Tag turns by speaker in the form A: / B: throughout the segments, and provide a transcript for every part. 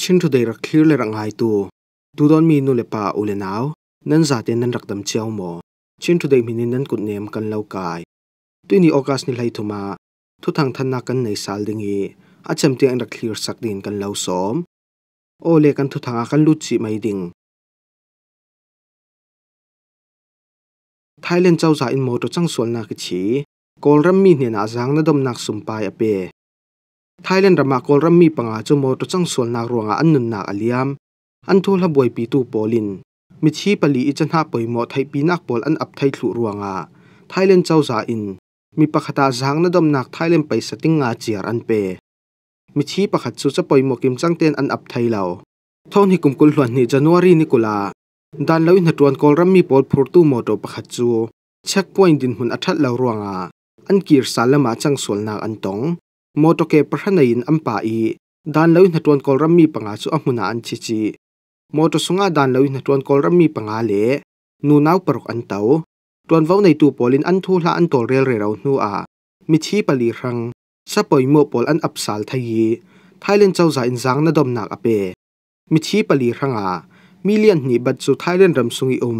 A: chin thu dei rak thlir le rang hai tu tu don mi nu le pa u le naw nan za te nan rak dam chiao mo chin thu dei min nan kut nem kan lo kai tu ni okas ni lai thuma thu thang than na kan nei sal ding hi a chem te an rak thlir sak din kan lo som o le kan thu thanga kan lu chi mai ding Thailand chau za in mo to chang sual na ki chi kol ram mi hnen a zang na dom nak sum pai a pe ทยแลนด์รามากรัมมีปังอาจมอตรจังส่วนนารวงอันนุนนาอเลียมอันทุลบวยปีตูปอลินมิชีปลีอิจันาปอยมอไทยปีนักบอลอันอับไทยสุรวงอาทยแลนด์เจ้าซาอินมีปากตาจังนดมนักไทยแลนด์ไปสติงอาเจียรอันเปมิชีปากัดสุจปอยมอกิมจังเตนอันอับไทยเหลาท่อนฮิกุมกุลวันนี้จันวารีนิกลาดันเลวินหดวนกรัมมีปอลพรตูมอตปากัดสูเช็คพอยดินหุนอัตทัเหลารวงอาอันกีรซาลมาจังส่วนนักอันตงมอตเกประนายนอัมปาอีดานเลวินทวนกอลรัมมีปังอาสุอมุนาอันชิจิมอตสุงาดานเลวินทวนกอลรัมมีปังอาเลนูนาวปรกอันเตาตัวนว่าในตูปอลินอันทูลาอันตัวเรลเร่านูอามิชีปลีรังสะปอยมอปอลอันอับสาลไทยไทยเลนเจ้าใจอินซังนดดมนักอเปมิชีปลีรังอามิเลียนนีบัดสุไทยเลนรำสุงอุม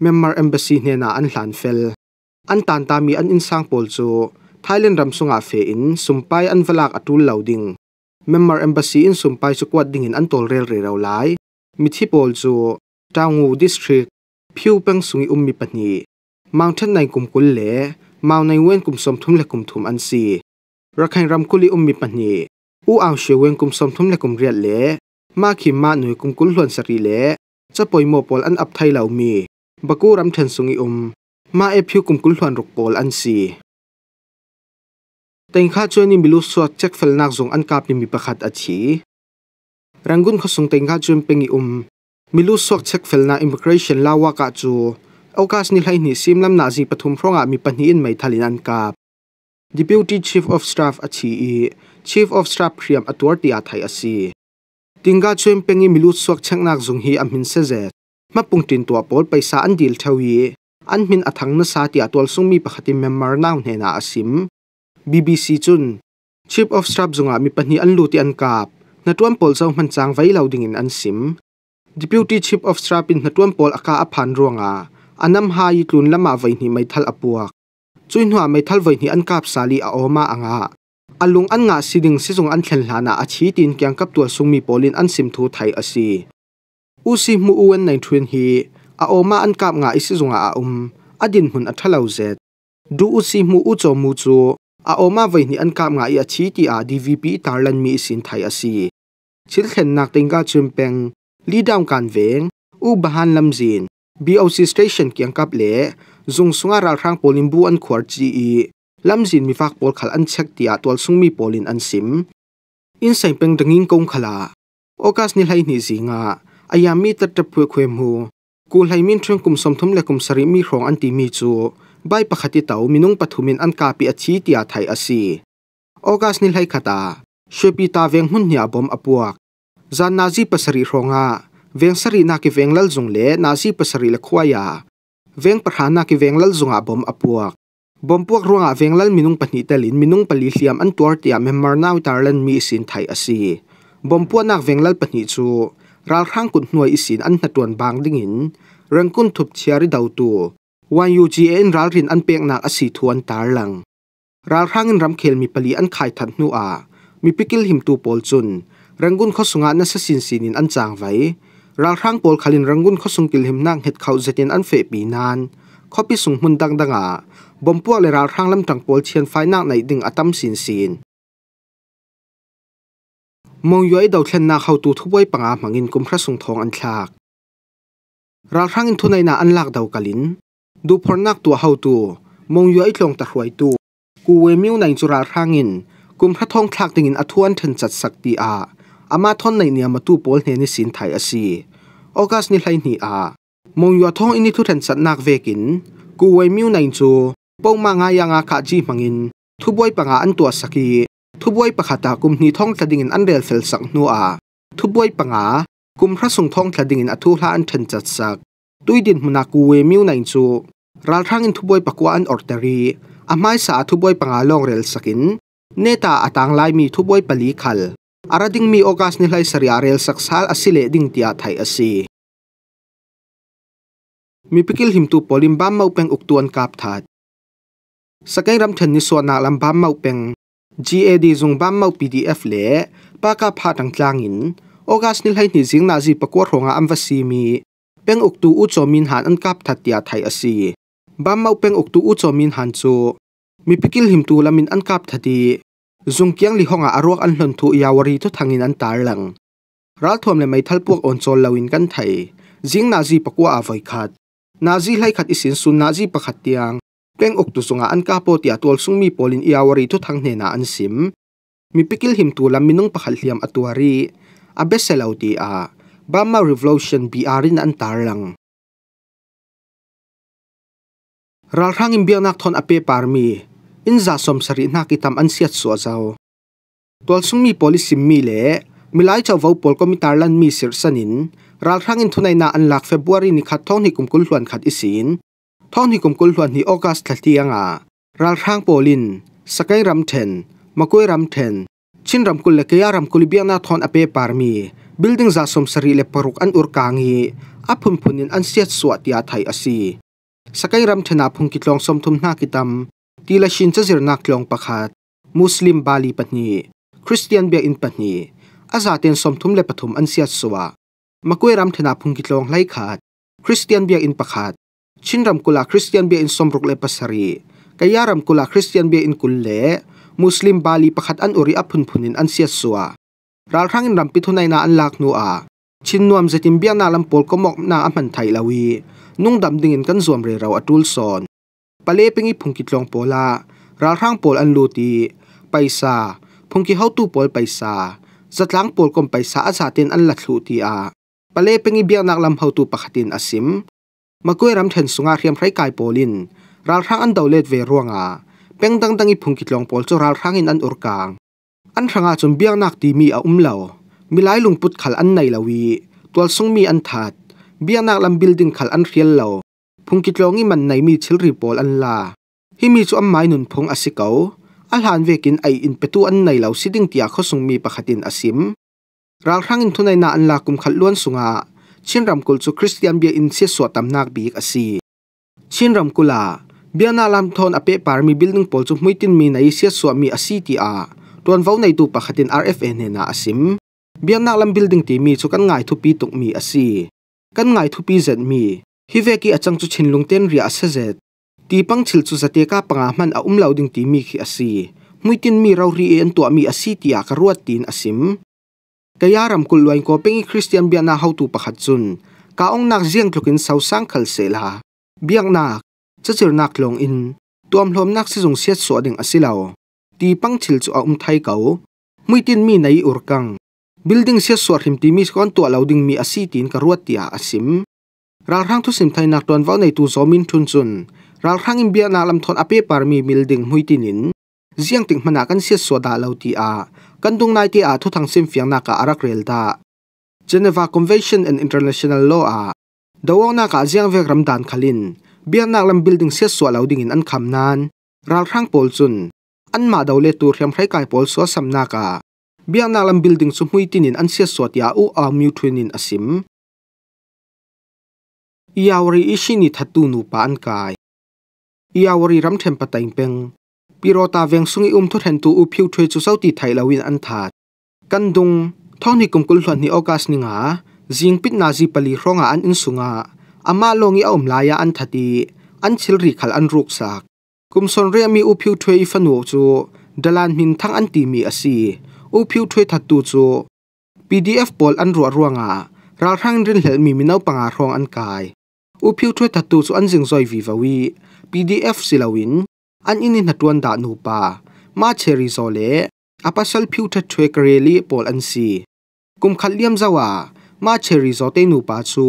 A: เมมเบอร์เอมบัสซีเนนาอันหลานเฟลอันตันตามีอันอินซังปอลโู Thailand ramsunga fe in sumpai anvalak atul loading member embassy in sumpai sukwat dingin antol rel re raw lai mithi pol chu tangu district phiu peng sungi ummi pani mountain nai kum kul le mau nai wen kum som thum le kum thum an si rakhain ram kuli ummi pani u aw she wen kum som thum le kum riat le ma khi ma nui kum kul hlon sari le cha poimo pol an ap thai lo mi baku ram then sungi um ma e phiu kum kul hlon rok pol an si แต่งข้าชวนนิมิลุสวัดเช็คเฟลนักสงอันกับนิมิประคัดอาชีรังกุนเขาสงแต่งข้าชวนเป็งอุมมิลุสวัดเช็คเฟลนาอิมเมกรชันลาวากาจูโอกาสนี้ให้นิซิมลำนาซีปฐุมพร้องอามีปัญหาอินไม่ทัลินันกับ Deputy Chief อ f s t a าฟอาชี Chief of Staff เรียมอตัวตีอาไทยอาชีติงกาชวนเป็งมิลุสวักเช็คนักสงฮีอัมินเซเซมาปุ่งตินตัวปอลไปสาอันดีลเทวีอันมินอัถังนสาติอาตัวสงมีประคัดิเมมมอร์นาวเนนาอาิมบ b ซีจุนช h i ออฟ f Staff จงอามีปัญหาอันลู่ที่อันกาบนัดวันพอลเซามันจางไว้เราดิ่งอันซิม d e p ิวตี้ช e f ออฟ t a f f เป็นนัดวันพอลอาการอภันรวงาอันนำหายตุนละมาไว้หนีไม่ทัลอปวกจุนหัวไม่ทัลไว้หนีอันกาบสาลีอาโอมาอ่างาอันลุงอันงาสิ่งสิ่งอันเชคลานาอาชีตินเกียงกับตัวซุงมีพอลินอันซิมทูไทยอาซีอุซิมูอุนในทุนฮีอาโอมาอันกาบงาอิสิ่งอาอุมอดินหุนอัทลาวเซดดูอุซิมูอุจอมูจู a oma vai ni an kam nga i a chi ti a dvp tarlan mi sin thai a si chil khen nak tenga chumpeng li down kan veng u bahan lam zin boc station kyang kap le zung sunga ral rang polin bu an khwar chi i lam zin mi fak pol khal an chek ti a tol sung mi polin an sim in sai peng dangin kong khala okas ni lai ni zinga ayami tat tap khu khem hu ku lai min thung kum som thum le kum sari mi rong an ti mi chu bay pakhati tau minung pathumin an kapi achi tia thai asi ogas nil hai khata shepi ta veng hun nya bom apuak zan nazi pasari ronga veng sari na ki veng lal zung nazi pasari la khwaya veng parhana ki veng lal zunga bom apuak bom puak ronga veng lal minung pani minung pali hliam an tuar tia memar nau tarlan mi sin thai asi bom puak nak veng lal pani chu ral khang isin an hna bang dingin rangkun thup chiari dau tu วันยูจีเอ็นรัลรินอันเปียงนักอสีทวนตาหลังรัลร่างอินรำเคลมีปลีอันไข่ทันนัวมีพิกิลหิมตูปอลจุนรังกุนข้อสงานนัสสินสินินอันจางไว้รัลร่างปอลขลินรังกุนข้อสงกิลหิมนั่งเห็ดเขาเจตินอันเฟปีนานข้อพิสุงมุนดังดังอาบอมพวกเลยรัลร่างลำตังปอลเชียนไฟน่งในดึงอตัมสินสินมองย้อยดาวเทนนาเขาตูทุบว้ปังอาหมังอินกุมพระสงทองอันฉากรัลร่างอินทุนในนาอันลากดาวกลินดูพรนักตัวเฮาตัวมองย้อยลงตะหวยตัวกูเวมิวในจุราทางินกุมพระทองคลักติงินอทวนทันจัดสักตีอาอามาทอนในเนียมาตู้ปอลเฮนิสินไทยอาีออกัสนิ่ไลนีอามองยัอทองอินิทุเทนจัดนักเวกินกูเวมิวในจูปองมางายังอากาจีมังอินทุบวยปังอาอันตัวสกีทุบวยปะขาตากุมนีทองตะดิ่งอันเดลเซลสักนัวทุบวยปังอากุมพระสงทองตะดิ่งอทุลาอันเทนจัดสักดุยดินมนากูเวมิวในจูรัฐทังอินทุบวยปะกวอันออร์เตอรีอามมยสาทุบวยปังอาลองเรลสกินเนตาอตางไลมีทุบวยปลีคัลอาราดิงมีโอกาสนิไลสริอาเรลสักซาลอสิเลดิงี่อาไทยอสีมีพิกิลหิมตูปอลิมบัมเมาเปงอุกตวนกาบถัดสกัยรำเทนนิสวนาลัมบัมเมาเป็ง GAD จงบัมเมา PDF เละปากาพาตังจางินโอกาสนิไลนิจิงนาจีปะกวดหงาอัมวสีมีเปงอุกตูอุจอมินหานอันกาบถัดี่อาไทยอสีบามเมาเป็งอกตูอุจอมินฮันจูมีพิกิลหิมตูลามินอันกับทัดีซงเกียงลิฮองอาอรวกอันหลนทุยาวรีทุทางินอันตาลังรัลทวมเลยไม่ทัลพวกออนโซลลาวินกันไทยจิงนาซีปะกัวอาไฟขัดนาซีไลขัดอิสินซุนนาซีปะขัดเตียงเป็งอุกตุสงอันกับโปติอาตัวซุงมีโปลินยาวรีทุทางเนนาอันซิมมีพิกิลหิมตูลามินงปะขัดเลียมอตัวรีอเบสเซลาวตีอาบามารีฟลูชันบีอารินอันตาลัง Ralrangim bianak ton ape parmi, inza som sari nakitam an siat suazaw. Tualsung mi polisim mi le, milay chaw vaw pol komitarlan mi sir sanin, ralrangin tunay na anlak February ni kat tong hikumkulhuan kat isin, tong hikumkulhuan ni August tatia nga, ralrang polin, sakay ramten, makoy ramten, chinram le kaya ram kulibiana ton ape parmi, building zasom sari le paruk an urkangi, apunpunin an siat suat asi. สกายรัมชนาพงกิตลองสมทุมนากิตำตีละชินจะเจรนักลองประกาศมุสลิมบาลีปัตนีคริสเตียนเบียอินปัตนีอาซาเตียนสมทุมเละปฐมอันเสียสวะมากวยรัมชนาพงกิตลองไล่ขาดคริสเตียนเบียอินประกาศชินรัมกุลาคริสเตียนเบียอินสมรุกเละปัสรีกายารัมกุลาคริสเตียนเบียอินกุลเล่มุสลิมบาลีประคาตอันอุริอพุนพุนินอันเสียสวะรารังอินรัมปิทุนัยนาอันลากนัวชินนวมจะจิมเบียนาลัมปอลก็มอกนาอัมันไทยลาวีนุ่งดำดึงงกันสวมเรราอตุลสอนปะเลปิงอีพุงกิตลองโปลาราร่างโปลอันลูตีไปซาพุงกิเฮาตูโปลไปซาสัดลังโปลกลมไปซาอาซาตินอันหลัตลูตีอาปะเลปิงอีเบียงนักลำเฮาตูปะขัดินอซิมมากวยรำเทนสุงาเรียมไรกายโปลินราร่างอันเดาเลดเวรวงอาเป็งดังดังอีพุงกิตลองโปลจูราร่างอินอันอุรกางอันร่างอาจุนเบียงนักตีมีอาอุ้มเหล่ามีหลายลุงปุดขัลอันในลาวี ตัวทรงมีอันถัดบียนักลำบิลดิ้งขัลอันเรียลเลวพงกิจลงิมันในมีชิลรีบอลอันลาฮิมีชอัมไมนุนพงอาศิเกาอัลฮันเวกินไออินเปตูอันในเลวซิดิ้งเตียาขาส่งมีปรขัดินอซิมรางครั้งอินทุนในนาอันลาคุมขัดล้วนสุงาชินรำกุลสุคริสเตียนเบียอินเซียสวดตำนักบีกอซีชินรำกุลาเบียนาลำทอนอเปปาร์มีบิลดิ้งบอลจุ่มไม่ตินมีในเซียสวดมีอซีตีอาตัวนฝ้าในตัวปรขัดินอาร์เอฟเอเนนาอซิมเบียนาลำบิลดิ้งทีมีสุกันงทุปีตุกมีอสีกันไงทุปีเจ็ดมีฮิเวกี้อาจังจุชินลงเต้นเรียสเซจตีปังชิลจุสเตก้าปังอามันอาอุ้มเหล่าดึงตีมีขี้อสีมุ่ยตินมีเราเรียนตัวมีอสีตียากรวดตีนอสิมกยารำกุลวัยก็เป็นคริสเตียนเบียนาฮาวตูปะขัดจุนกาองนักเสียงกุกินสาวสังคลเซลาเบียงนักจะจิรนักลงอิน ตัวมลมนักสิ่งเสียสวดึงอสิเหล่าตีปังชิลจุอาอุ้มไทยเก่ามุ่ยตินมีในอุรกัง building sia suar him ti mi kon tua lo ding mi asi tin ka ruat tia asim ra rang thu sim thaina ton wa nei tu zomin thun chun ra rang im bia na lam thon ape par mi building hui tin in ziang ting mana kan sia so da lo ti a kan dung nai ti a thu thang sim fiang na ka arak rel da Geneva Convention and International Law a dawang na ka ziang vek ram dan khalin bian nak lam building sia so lo ding in an kham nan ra rang pol chun an ma dawle tur hriam hrai kai pol so sam na ka บียนาลัมบิลดิงสมุยตินินอันเสียสวดยาอูอามิวทวินินอสิมยาวรีอิชินิทัตูนูปานกายยาวรีรัมเทมปะตังเปงปิโรตาเวงสุงอุมทุเรนตูอุพิวทวีจูเซาติไทยลาวินอันถัดกันดุงท้องนิกรมกุลหลนนิโอกาสนิงาจิงปิดนาจีปลีร้องอาอันอินสุงาอามาลงยาอมลายาอันทัดีอันเชลริขัลอันรุกสักกุมสนเรียมีอุพิวทวีฟันโวจูดลานมินทั้งอันตีมีอสี o phiu thui that tu chu pdf pol an ruwa ruanga ra rang rin hel mi minau panga rong an kai u phiu thui that tu chu an jing zoi vi vawi pdf silawin an ini natuan da nu pa ma cheri zole apasal phiu that thui kareli pol an si kum khat zawa ma cheri zo te nu pa chu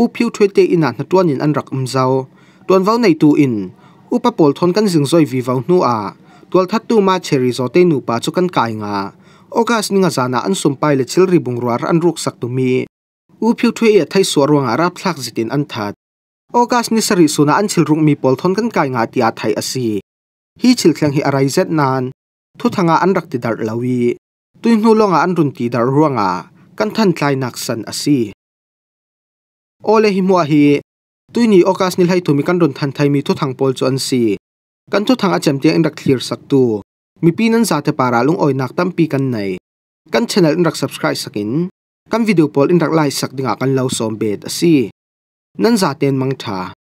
A: u phiu thui te ina natuan in an rak um zau tuan vau nei tu in upa pol thon kan jing zoi vi vau nu a tual that ma cherry zote te nu pa chu kan kai nga August ni nga zana an sumpai le chilri bungruar an ruk sak tumi. U piu thwe ya thai suar wang ara plak zitin an that. August ni sari suna an chil rung mi pol thon kan kai nga tia thai asi. Hi chil khlang hi arai zet nan. Thu thanga an rak ti dar lawi. Tui nu lo nga an run ti dar ruanga. Kan than tlai nak san asi. Ole hi mua hi. Tui ni August ni lai tumi kan run than thai mi thu thang pol chu an si. Kan thu thang a cham tiang an rak clear sak tu. mipinan sa te paralong oy nak tampikan nay. Kan channel in subscribe sakin, kan video pol in rak like sak dinga kan law sombet asi. Nan sa ten mang tha,